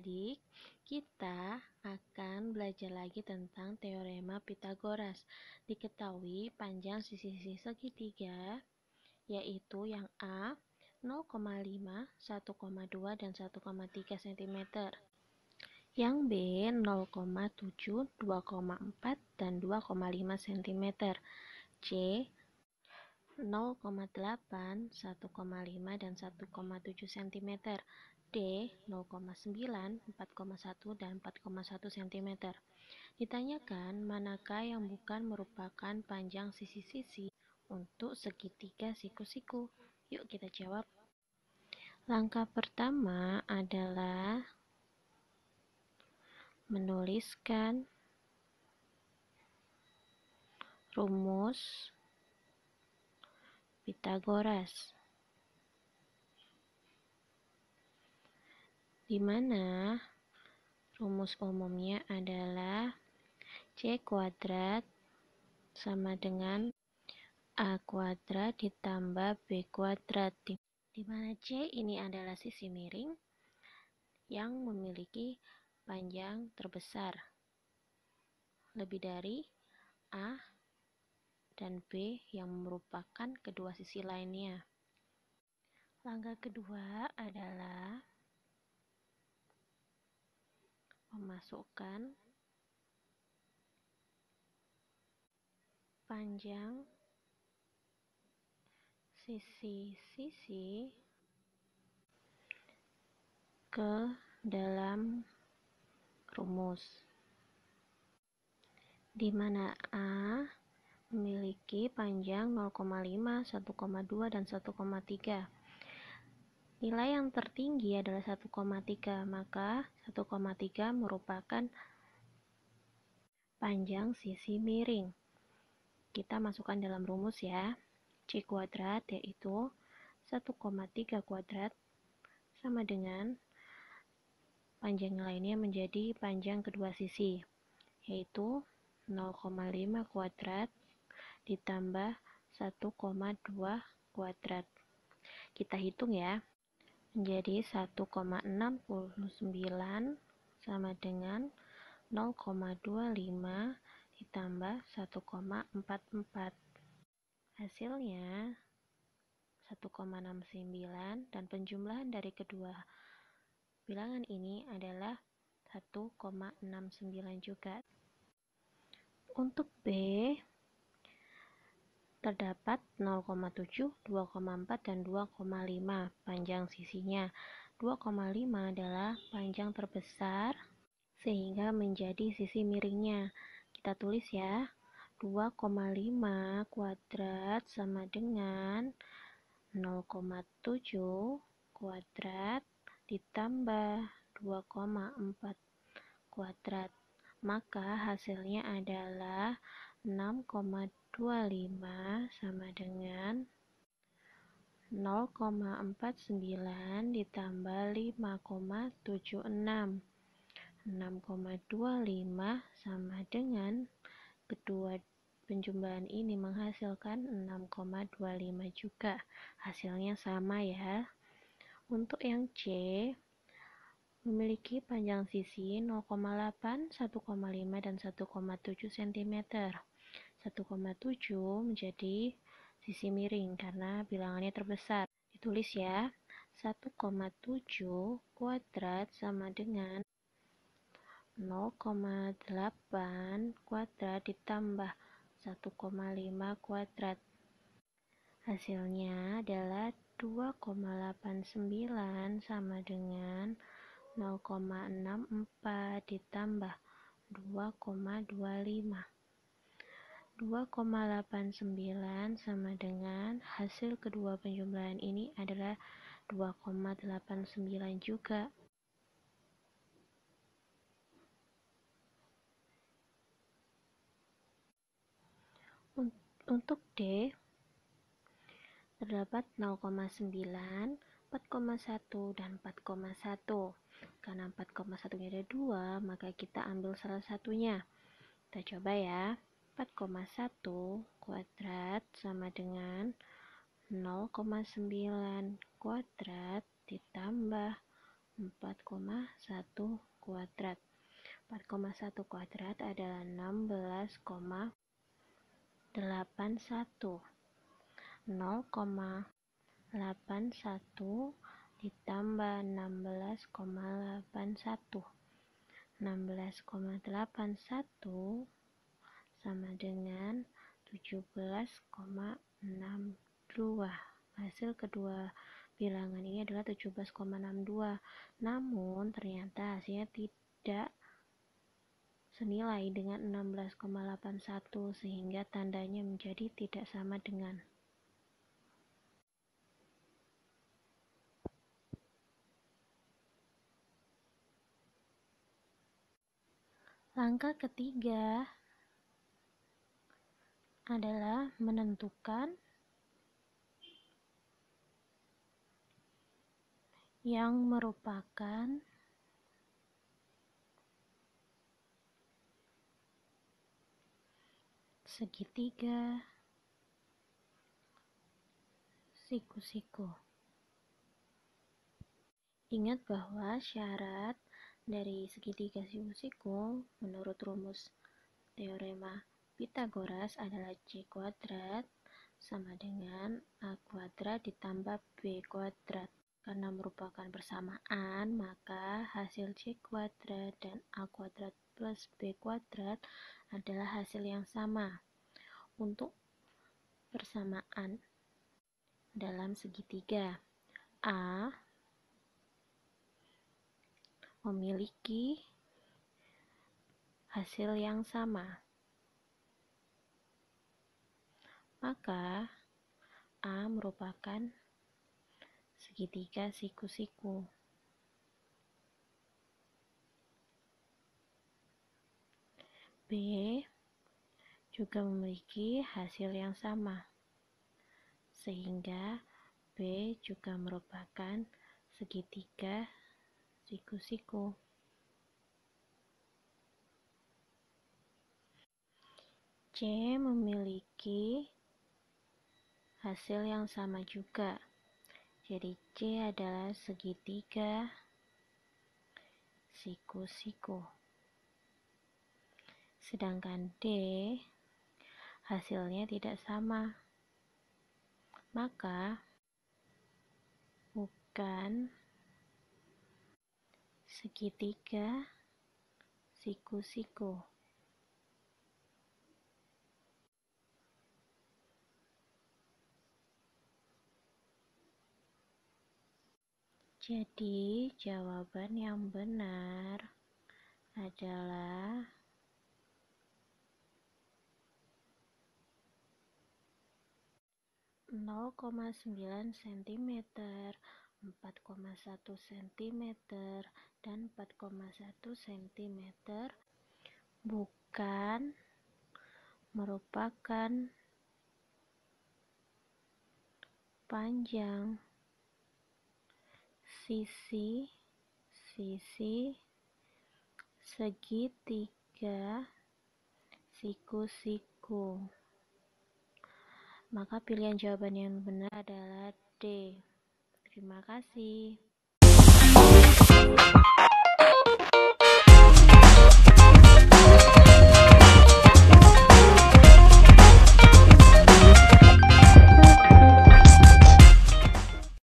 adik-adik, kita akan belajar lagi tentang teorema Pythagoras. Diketahui panjang sisi-sisi segitiga, yaitu yang A 0,5, 1,2, dan 1,3 cm. Yang B 0,7, 2,4, dan 2,5 cm. C 0,8, 1,5, dan 1,7 cm. D 0,9, 4,1, dan 4,1 cm. Ditanyakan manakah yang bukan merupakan panjang sisi-sisi untuk segitiga siku-siku. Yuk kita jawab. Langkah pertama adalah menuliskan rumus Pitagoras. Di mana rumus umumnya adalah C kuadrat sama dengan A kuadrat ditambah B kuadrat. Di mana C ini adalah sisi miring yang memiliki panjang terbesar lebih dari A dan B yang merupakan kedua sisi lainnya. Langkah kedua adalah memasukkan panjang sisi-sisi ke dalam rumus di mana A memiliki panjang 0,5, 1,2, dan 1,3. Nilai yang tertinggi adalah 1,3, maka 1,3 merupakan panjang sisi miring. Kita masukkan dalam rumus ya. C kuadrat yaitu 1,3 kuadrat sama dengan panjang lainnya menjadi panjang kedua sisi, yaitu 0,5 kuadrat ditambah 1,2 kuadrat. Kita hitung ya. Menjadi 1,69 sama dengan 0,25 ditambah 1,44. Hasilnya 1,69 dan penjumlahan dari kedua bilangan ini adalah 1,69 juga. Untuk B, terdapat 0,7, 2,4, dan 2,5 panjang sisinya. 2,5 adalah panjang terbesar sehingga menjadi sisi miringnya. Kita tulis ya, 2,5 kuadrat sama dengan 0,7 kuadrat ditambah 2,4 kuadrat. Maka hasilnya adalah 25 sama dengan 0,49 ditambah 5,76 6,25 sama dengan kedua penjumlahan ini menghasilkan 6,25 juga hasilnya sama ya untuk yang C memiliki panjang sisi 0,8, 1,5, dan 1,7 cm 1,7 menjadi sisi miring karena bilangannya terbesar. Ditulis ya, 1,7 kuadrat sama dengan 0,8 kuadrat ditambah 1,5 kuadrat. Hasilnya adalah 2,89 sama dengan 0,64 ditambah 2,25. 2,89 sama dengan hasil kedua penjumlahan ini adalah 2,89 juga. Untuk D terdapat 0,9, 4,1 dan 4,1. Karena 4,1-nya ada 2, maka kita ambil salah satunya. Kita coba ya. 4,1 kuadrat sama dengan 0,9 kuadrat ditambah 4,1 kuadrat. 4,1 kuadrat adalah 16,81. 0,81 ditambah 16,81. 16,81 sama dengan 17,62. Hasil kedua bilangan ini adalah 17,62. Namun ternyata hasilnya tidak senilai dengan 16,81 sehingga tandanya menjadi tidak sama dengan Langkah ketiga, adalah menentukan yang merupakan segitiga siku-siku. Ingat bahwa syarat dari segitiga siku-siku menurut rumus teorema Pitagoras adalah C kuadrat sama dengan A kuadrat ditambah B kuadrat. Karena merupakan persamaan, maka hasil C kuadrat dan A kuadrat plus B kuadrat adalah hasil yang sama untuk persamaan dalam segitiga. A memiliki hasil yang sama. Maka A merupakan segitiga siku-siku. B juga memiliki hasil yang sama, sehingga B juga merupakan segitiga siku-siku. C memiliki hasil yang sama juga. Jadi C adalah segitiga siku-siku. Sedangkan D hasilnya tidak sama. Maka bukan segitiga siku-siku. Jadi, jawaban yang benar adalah nol koma sembilan sentimeter, empat koma satu sentimeter, dan empat koma satu sentimeter bukan merupakan panjang sisi sisi segitiga siku-siku maka pilihan jawaban yang benar adalah D terima kasih